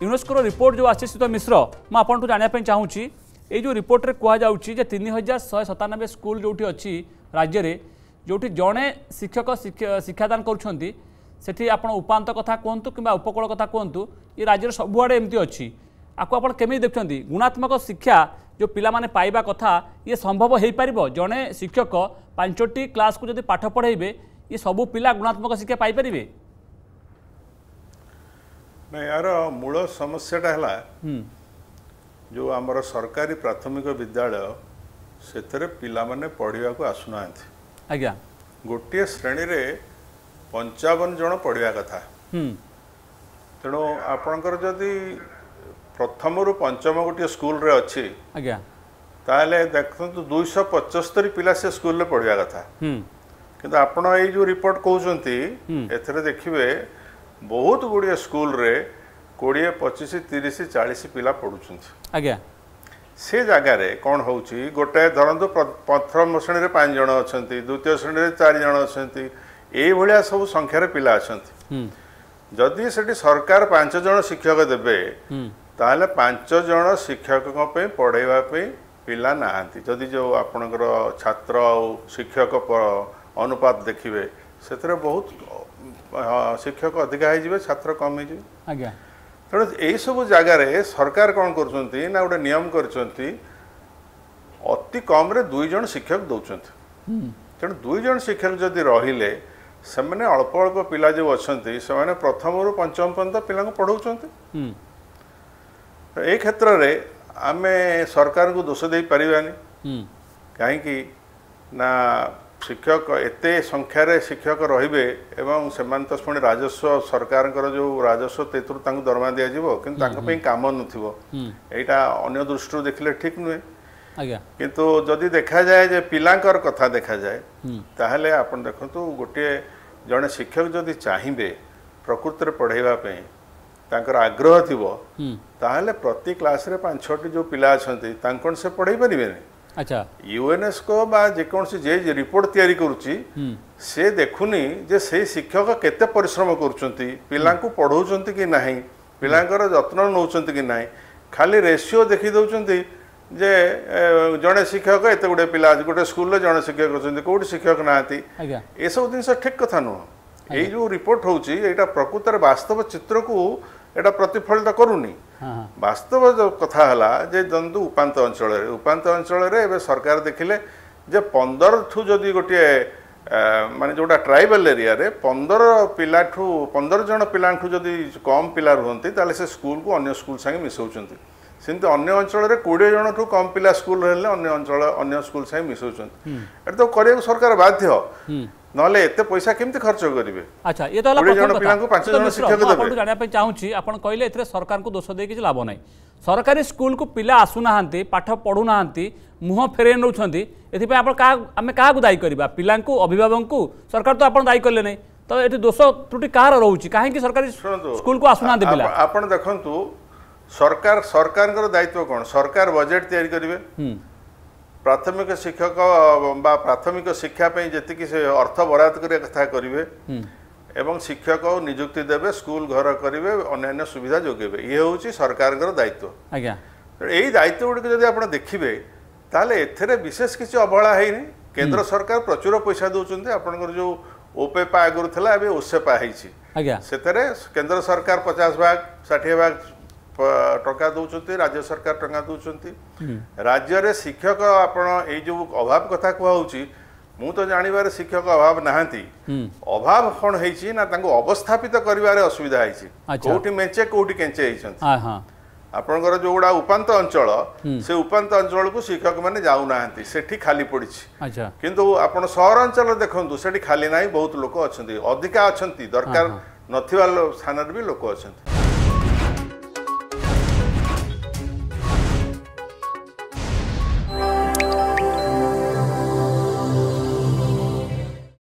ୟୁନେସ୍କୋର report ଯେଉଁ ଆସିଛି ସୁତ ମିଶ୍ର ମୁଁ ଆପଣଙ୍କୁ ଜାଣିବା ପାଇଁ ଚାହୁଁଛି ଏଇ ଯେଉଁ ରିପୋର୍ଟରେ କୁହାଯାଉଛି ଯେ ତିନି ହଜାର ଶହେ ସତାନବେ ସ୍କୁଲ ଯେଉଁଠି ଅଛି ରାଜ୍ୟରେ ଯେଉଁଠି ଜଣେ ଶିକ୍ଷକ ଶିକ୍ଷାଦାନ କରୁଛନ୍ତି ସେଠି ଆପଣ ଉପାନ୍ତ କଥା କୁହନ୍ତୁ କିମ୍ବା ଉପକୂଳ କଥା କୁହନ୍ତୁ ଏ ରାଜ୍ୟର ସବୁଆଡ଼େ ଏମିତି ଅଛି ଆକୁ ଆପଣ କେମିତି ଦେଖୁଛନ୍ତି ଗୁଣାତ୍ମକ ଶିକ୍ଷା ଯେଉଁ ପିଲାମାନେ ପାଇବା କଥା ଇଏ ସମ୍ଭବ ହୋଇପାରିବ ଜଣେ ଶିକ୍ଷକ ପାଞ୍ଚଟି କ୍ଲାସ୍କୁ ଯଦି ପାଠ ପଢ଼ାଇବେ ଇଏ ସବୁ ପିଲା ଗୁଣାତ୍ମକ ଶିକ୍ଷା ପାଇପାରିବେ ନାଇଁ ଏହାର ମୂଳ ସମସ୍ୟାଟା ହେଲା ଯେଉଁ ଆମର ସରକାରୀ ପ୍ରାଥମିକ ବିଦ୍ୟାଳୟ ସେଥିରେ ପିଲାମାନେ ପଢ଼ିବାକୁ ଆସୁନାହାନ୍ତି ଆଜ୍ଞା ଗୋଟିଏ ଶ୍ରେଣୀରେ ପଞ୍ଚାବନ ଜଣ ପଢ଼ିବା କଥା ତେଣୁ ଆପଣଙ୍କର ଯଦି ପ୍ରଥମରୁ ପଞ୍ଚମ ଗୋଟିଏ ସ୍କୁଲରେ ଅଛି ଆଜ୍ଞା ତାହେଲେ ଦେଖନ୍ତୁ ଦୁଇଶହ ପଞ୍ଚସ୍ତରୀ ପିଲା ସେ ସ୍କୁଲରେ ପଢ଼ିବା କଥା କିନ୍ତୁ ଆପଣ ଏଇ ଯେଉଁ ରିପୋର୍ଟ କହୁଛନ୍ତି ଏଥିରେ ଦେଖିବେ ବହୁତ ଗୁଡ଼ିଏ ସ୍କୁଲରେ କୋଡ଼ିଏ ପଚିଶ ତିରିଶ ଚାଳିଶ ପିଲା ପଢ଼ୁଛନ୍ତି ଆଜ୍ଞା ସେ ଜାଗାରେ କ'ଣ ହେଉଛି ଗୋଟେ ଧରନ୍ତୁ ପ୍ରଥମ ଶ୍ରେଣୀରେ ପାଞ୍ଚ ଜଣ ଅଛନ୍ତି ଦ୍ୱିତୀୟ ଶ୍ରେଣୀରେ ଚାରି ଜଣ ଅଛନ୍ତି ଏଇଭଳିଆ ସବୁ ସଂଖ୍ୟାରେ ପିଲା ଅଛନ୍ତି ଯଦି ସେଠି ସରକାର ପାଞ୍ଚ ଜଣ ଶିକ୍ଷକ ଦେବେ ତାହେଲେ ପାଞ୍ଚ ଜଣ ଶିକ୍ଷକଙ୍କ ପାଇଁ ପଢ଼େଇବା ପାଇଁ ପିଲା ନାହାନ୍ତି ଯଦି ଯେଉଁ ଆପଣଙ୍କର ଛାତ୍ର ଆଉ ଶିକ୍ଷକ ଅନୁପାତ ଦେଖିବେ ସେଥିରେ ବହୁତ शिक्षक अधिका हो छात्र कम हो सब जगार सरकार कौन कर गोटे नियम कर अति कम्रे दुईज शिक्षक दौरान तेणु दुईज शिक्षक जदि रही अल्प अल्प पिला जो अच्छा से प्रथम रू पंचम पर्यत पा पढ़ाऊँ एक क्षेत्र में आम सरकार को दोष दे पारानी कहीं ना ଶିକ୍ଷକ ଏତେ ସଂଖ୍ୟାରେ ଶିକ୍ଷକ ରହିବେ ଏବଂ ସେମାନେ ତ ପୁଣି ରାଜସ୍ୱ ସରକାରଙ୍କର ଯେଉଁ ରାଜସ୍ୱ ତେଥିରୁ ତାଙ୍କୁ ଦରମା ଦିଆଯିବ କିନ୍ତୁ ତାଙ୍କ ପାଇଁ କାମ ନଥିବ ଏଇଟା ଅନ୍ୟ ଦୃଷ୍ଟିରୁ ଦେଖିଲେ ଠିକ୍ ନୁହେଁ କିନ୍ତୁ ଯଦି ଦେଖାଯାଏ ଯେ ପିଲାଙ୍କର କଥା ଦେଖାଯାଏ ତାହେଲେ ଆପଣ ଦେଖନ୍ତୁ ଗୋଟିଏ ଜଣେ ଶିକ୍ଷକ ଯଦି ଚାହିଁବେ ପ୍ରକୃତରେ ପଢ଼ାଇବା ପାଇଁ ତାଙ୍କର ଆଗ୍ରହ ଥିବ ତାହେଲେ ପ୍ରତି କ୍ଲାସ୍ରେ ପାଞ୍ଚ ଛଅଟି ଯେଉଁ ପିଲା ଅଛନ୍ତି ତାଙ୍କୁ କ'ଣ ସେ ପଢ଼ାଇ ପାରିବେନି युएनएसको बा रिपोर्ट तयारी गरु से से शिक्षक केते परिश्रम गरुन्छ पि पढौँ कि नै पिला नहुन्छ कि खाली रेशियो देखि देखिदेउँछ जे शिक्षक एक्टे पि गए स्क जणे शिक्षक शिक्षक सब दिन से ठिक कथा ए जो रिपोर्ट एटा प्रकृत वास्तव को ଏଇଟା ପ୍ରତିଫଳିତ କରୁନି ବାସ୍ତବ କଥା ହେଲା ଯେ ଜନ୍ତୁ ଉପାନ୍ତ ଅଞ୍ଚଳରେ ଉପାନ୍ତ ଅଞ୍ଚଳରେ ଏବେ ସରକାର ଦେଖିଲେ ଯେ ପନ୍ଦରଠୁ ଯଦି ଗୋଟିଏ ମାନେ ଯେଉଁଟା ଟ୍ରାଇବାଲ ଏରିଆରେ ପନ୍ଦର ପିଲାଠୁ ପନ୍ଦର ଜଣ ପିଲାଙ୍କଠୁ ଯଦି କମ୍ ପିଲା ରୁହନ୍ତି ତାହେଲେ ସେ ସ୍କୁଲକୁ ଅନ୍ୟ ସ୍କୁଲ ସାଙ୍ଗେ ମିଶାଉଛନ୍ତି ସେମିତି ଅନ୍ୟ ଅଞ୍ଚଳରେ କୋଡ଼ିଏ ଜଣଠୁ କମ୍ ପିଲା ସ୍କୁଲ ରହିଲେ ଅନ୍ୟ ଅଞ୍ଚଳ ଅନ୍ୟ ସ୍କୁଲ ସାଙ୍ଗେ ମିଶାଉଛନ୍ତି ଏଠି ତ କରିବାକୁ ସରକାର ବାଧ୍ୟ ନହେଲେ ଏତେ ପଇସା କେମିତି ଖର୍ଚ୍ଚ କରିବେ ଆଚ୍ଛା ଇଏ ତ ହେଲା ଜଣ ପିଲାଙ୍କୁ ପାଞ୍ଚ ଜଣ ଶିକ୍ଷକ ଦେବେ ଜାଣିବା ପାଇଁ ଚାହୁଁଛି ଆପଣ କହିଲେ ଏଥିରେ ସରକାରଙ୍କୁ ଦୋଷ ଦେଇ କିଛି ଲାଭ ନାହିଁ ସରକାରୀ ସ୍କୁଲକୁ ପିଲା ଆସୁନାହାନ୍ତି ପାଠ ପଢ଼ୁନାହାନ୍ତି ମୁହଁ ଫେରେଇ ନେଉଛନ୍ତି ଏଥିପାଇଁ ଆପଣ କାହା ଆମେ କାହାକୁ ଦାୟୀ କରିବା ପିଲାଙ୍କୁ ଅଭିଭାବକଙ୍କୁ ସରକାର ତ ଆପଣ ଦାୟୀ କଲେ ନାହିଁ ତ ଏଠି ଦୋଷ ତ୍ରୁଟି କାହାର ରହୁଛି କାହିଁକି ସରକାରୀ ସ୍କୁଲକୁ ଆସୁନାହାନ୍ତି ପିଲା ଆପଣ ଦେଖନ୍ତୁ সরকার সরকারঙ্কর দায়িত্ব কোণ সরকার বজেট তৈরি করবে প্রাথমিক শিক্ষক বা প্রাথমিক শিক্ষা পাই যেতিকি সে অর্থ বরাদ করিয়া কথা করবে এবং শিক্ষক নিযুক্তি দেবে স্কুল ঘর করবে অন্যান্য সুবিধা যোগাইবে ইয়ে হচ্ছে সরকারঙ্কর দায়িত্ব আজ্ঞা এই দায়িত্ব গুড়ি যদি আপনার দেখবে তাহলে এতে বিশেষ কিছু অবহেলা হয়নি কেন্দ্র সরকার প্রচুর পয়সা দৌঁচ আপনার যে ওপেপা আগর লা এবে ওসেপা হয়েছি সেতরে কেন্দ্র সরকার পচাশ ভাগ ষাঠিয়ে ভাগ ଟଙ୍କା ଦେଉଛନ୍ତି ରାଜ୍ୟ ସରକାର ଟଙ୍କା ଦେଉଛନ୍ତି ରାଜ୍ୟରେ ଶିକ୍ଷକ ଆପଣ ଏଇ ଯୋଉ ଅଭାବ କଥା କୁହାହଉଛି ମୁଁ ତ ଜାଣିବାରେ ଶିକ୍ଷକ ଅଭାବ ନାହାନ୍ତି ଅଭାବ କଣ ହେଇଛି ନା ତାଙ୍କୁ ଅବସ୍ଥାପିତ କରିବାରେ ଅସୁବିଧା ହେଇଛି କୋଉଠି ମେଞ୍ଚେ କୋଉଠି କେଞ୍ଚେ ହେଇଛନ୍ତି ଆପଣଙ୍କର ଯୋଉ ଗୁଡା ଉପାନ୍ତ ଅଞ୍ଚଳ ସେ ଉପାନ୍ତ ଅଞ୍ଚଳକୁ ଶିକ୍ଷକ ମାନେ ଯାଉନାହାନ୍ତି ସେଠି ଖାଲି ପଡିଛି କିନ୍ତୁ ଆପଣ ସହରାଞ୍ଚଳ ଦେଖନ୍ତୁ ସେଠି ଖାଲି ନାହିଁ ବହୁତ ଲୋକ ଅଛନ୍ତି ଅଧିକା ଅଛନ୍ତି ଦରକାର ନଥିବା ସ୍ଥାନରେ ବି ଲୋକ ଅଛନ୍ତି